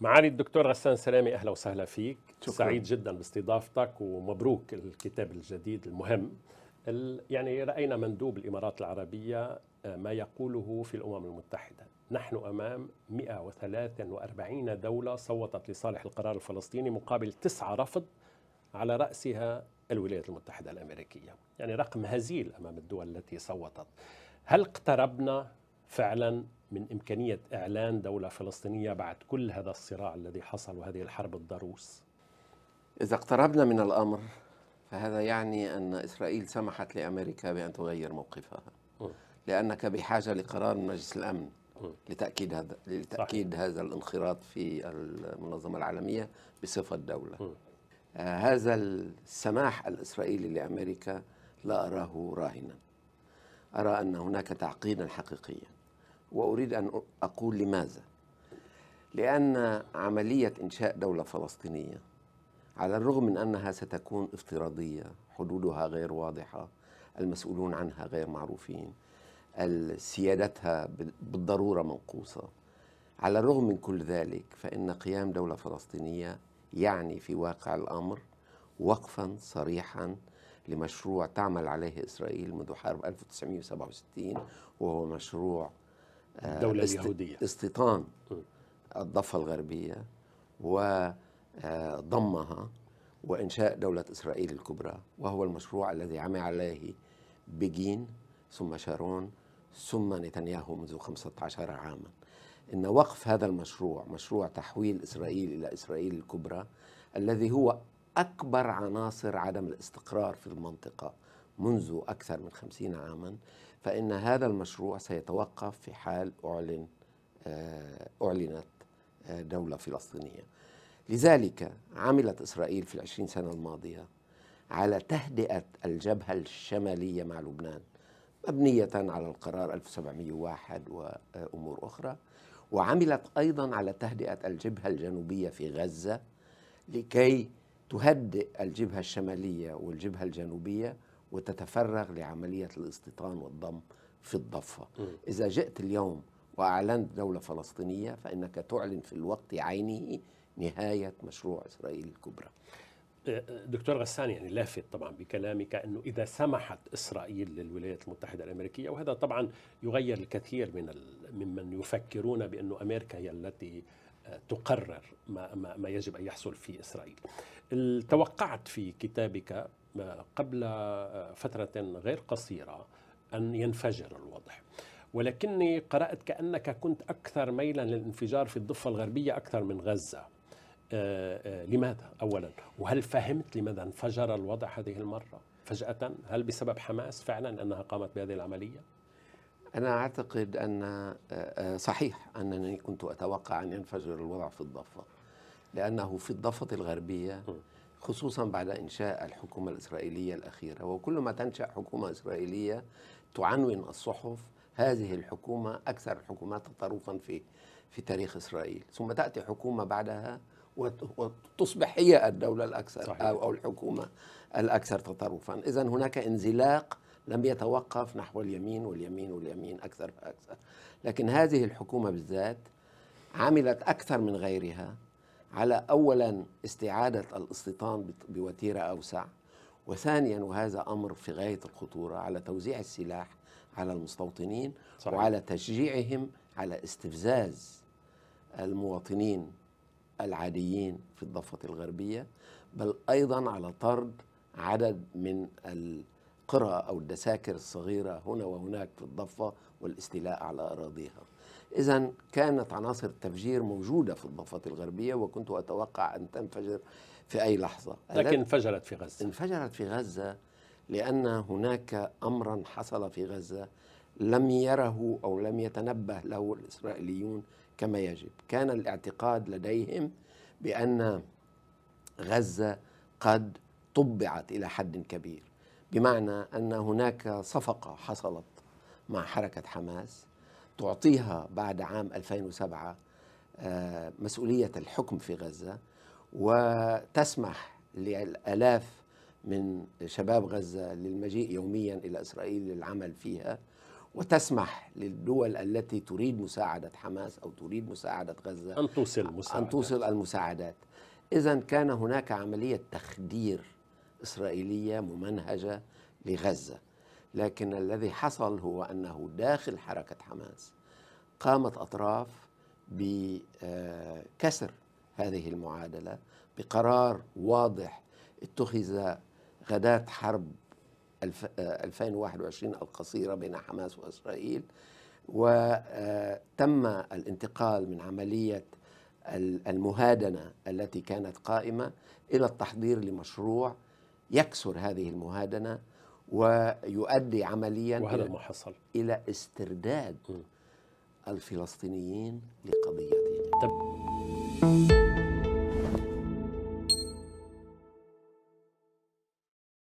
معالي الدكتور غسان سلامي اهلا وسهلا فيك شكرا. سعيد جدا باستضافتك ومبروك الكتاب الجديد المهم يعني راينا مندوب الامارات العربيه آه، ما يقوله في الامم المتحده نحن امام 143 دوله صوتت لصالح القرار الفلسطيني مقابل تسعه رفض على راسها الولايات المتحده الامريكيه يعني رقم هزيل امام الدول التي صوتت هل اقتربنا فعلا من إمكانية إعلان دولة فلسطينية بعد كل هذا الصراع الذي حصل وهذه الحرب الضروس إذا اقتربنا من الأمر فهذا يعني أن إسرائيل سمحت لأمريكا بأن تغير موقفها لأنك بحاجة لقرار من مجلس الأمن لتأكيد هذا لتأكيد صحيح. هذا الانخراط في المنظمة العالمية بصفة دولة آه هذا السماح الإسرائيلي لأمريكا لا أراه راهنا أرى أن هناك تعقيدا حقيقيا وأريد أن أقول لماذا لأن عملية إنشاء دولة فلسطينية على الرغم من أنها ستكون افتراضية حدودها غير واضحة المسؤولون عنها غير معروفين سيادتها بالضرورة منقوصة على الرغم من كل ذلك فإن قيام دولة فلسطينية يعني في واقع الأمر وقفا صريحا لمشروع تعمل عليه إسرائيل منذ حرب 1967 وهو مشروع الدولة اليهودية استيطان الضفة الغربية وضمها آه، وإنشاء دولة إسرائيل الكبرى وهو المشروع الذي عمى عليه بجين ثم شارون ثم نتنياهو منذ 15 عاما إن وقف هذا المشروع مشروع تحويل إسرائيل إلى إسرائيل الكبرى الذي هو أكبر عناصر عدم الاستقرار في المنطقة منذ أكثر من خمسين عاما فإن هذا المشروع سيتوقف في حال أعلن آه، أعلنت آه، دولة فلسطينية لذلك عملت إسرائيل في العشرين سنة الماضية على تهدئة الجبهة الشمالية مع لبنان مبنية على القرار 1701 وأمور أخرى وعملت أيضا على تهدئة الجبهة الجنوبية في غزة لكي تهدئ الجبهة الشمالية والجبهة الجنوبية وتتفرغ لعملية الاستيطان والضم في الضفة م. إذا جئت اليوم وأعلنت دولة فلسطينية فإنك تعلن في الوقت عينه نهاية مشروع إسرائيل الكبرى أه، أه، دكتور غسان يعني لافت طبعا بكلامك انه اذا سمحت اسرائيل للولايات المتحده الامريكيه وهذا طبعا يغير الكثير من ممن يفكرون بانه امريكا هي التي أه، تقرر ما, ما, ما يجب ان يحصل في اسرائيل. توقعت في كتابك قبل آه، فترة غير قصيرة أن ينفجر الوضع ولكني قرأت كأنك كنت أكثر ميلا للانفجار في الضفة الغربية أكثر من غزة آه، آه، لماذا أولا وهل فهمت لماذا انفجر الوضع هذه المرة فجأة هل بسبب حماس فعلا أنها قامت بهذه العملية أنا أعتقد أن صحيح أنني كنت أتوقع أن ينفجر الوضع في الضفة لأنه في الضفة الغربية م. خصوصا بعد انشاء الحكومه الاسرائيليه الاخيره وكل ما تنشا حكومه اسرائيليه تعنون الصحف هذه الحكومه اكثر الحكومات تطرفا في في تاريخ اسرائيل ثم تاتي حكومه بعدها وتصبح هي الدوله الاكثر صحيح. او الحكومه الاكثر تطرفا اذا هناك انزلاق لم يتوقف نحو اليمين واليمين واليمين اكثر فاكثر لكن هذه الحكومه بالذات عملت اكثر من غيرها على اولا استعاده الاستيطان بوتيره اوسع وثانيا وهذا امر في غايه الخطوره على توزيع السلاح على المستوطنين صحيح. وعلى تشجيعهم على استفزاز المواطنين العاديين في الضفه الغربيه بل ايضا على طرد عدد من ال القرى أو الدساكر الصغيرة هنا وهناك في الضفة والاستيلاء على أراضيها إذا كانت عناصر التفجير موجودة في الضفة الغربية وكنت أتوقع أن تنفجر في أي لحظة لكن انفجرت في غزة انفجرت في غزة لأن هناك أمرا حصل في غزة لم يره أو لم يتنبه له الإسرائيليون كما يجب كان الاعتقاد لديهم بأن غزة قد طبعت إلى حد كبير بمعنى ان هناك صفقه حصلت مع حركه حماس تعطيها بعد عام 2007 آه، مسؤوليه الحكم في غزه وتسمح للالاف من شباب غزه للمجيء يوميا الى اسرائيل للعمل فيها وتسمح للدول التي تريد مساعده حماس او تريد مساعده غزه ان توصل المساعدات ان توصل المساعدات اذا كان هناك عمليه تخدير إسرائيلية ممنهجة لغزة لكن الذي حصل هو أنه داخل حركة حماس قامت أطراف بكسر هذه المعادلة بقرار واضح اتخذ غداة حرب 2021 القصيرة بين حماس وإسرائيل وتم آه، الانتقال من عملية المهادنة التي كانت قائمة إلى التحضير لمشروع يكسر هذه المهادنه ويؤدي عمليا وهذا ما حصل الى استرداد م. الفلسطينيين لقضيتهم